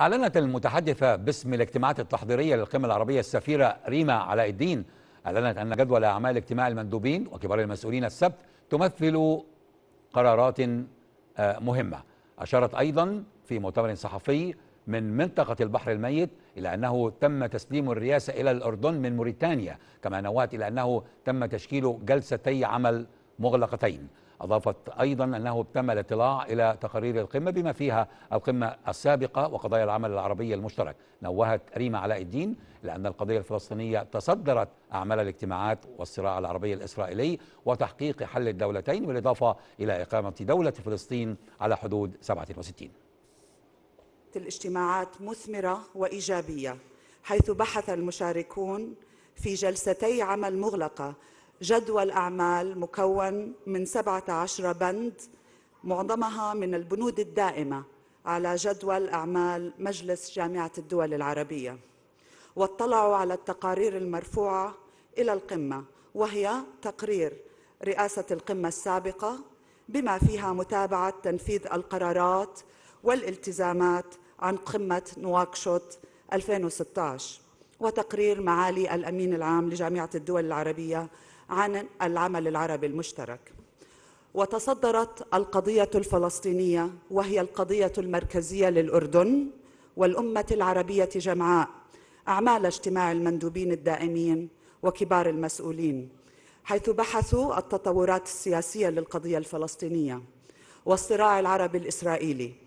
أعلنت المتحدثة باسم الاجتماعات التحضيرية للقمة العربية السفيرة ريما علاء الدين أعلنت أن جدول أعمال اجتماع المندوبين وكبار المسؤولين السبت تمثل قرارات آه، مهمة أشارت أيضا في مؤتمر صحفي من منطقة البحر الميت إلى أنه تم تسليم الرئاسة إلى الأردن من موريتانيا كما نوهت إلى أنه تم تشكيل جلستي عمل مغلقتين أضافت أيضا أنه تم الاطلاع إلى تقارير القمة بما فيها القمة السابقة وقضايا العمل العربي المشترك نوهت ريما علاء الدين لأن القضية الفلسطينية تصدرت أعمال الاجتماعات والصراع العربي الإسرائيلي وتحقيق حل الدولتين بالإضافة إلى إقامة دولة فلسطين على حدود 67 الاجتماعات مثمرة وإيجابية حيث بحث المشاركون في جلستي عمل مغلقة جدول أعمال مكون من 17 بند معظمها من البنود الدائمة على جدول أعمال مجلس جامعة الدول العربية واطلعوا على التقارير المرفوعة إلى القمة وهي تقرير رئاسة القمة السابقة بما فيها متابعة تنفيذ القرارات والالتزامات عن قمة نواكشوط 2016 وتقرير معالي الأمين العام لجامعة الدول العربية عن العمل العربي المشترك وتصدرت القضية الفلسطينية وهي القضية المركزية للأردن والأمة العربية جمعاء أعمال اجتماع المندوبين الدائمين وكبار المسؤولين حيث بحثوا التطورات السياسية للقضية الفلسطينية والصراع العربي الإسرائيلي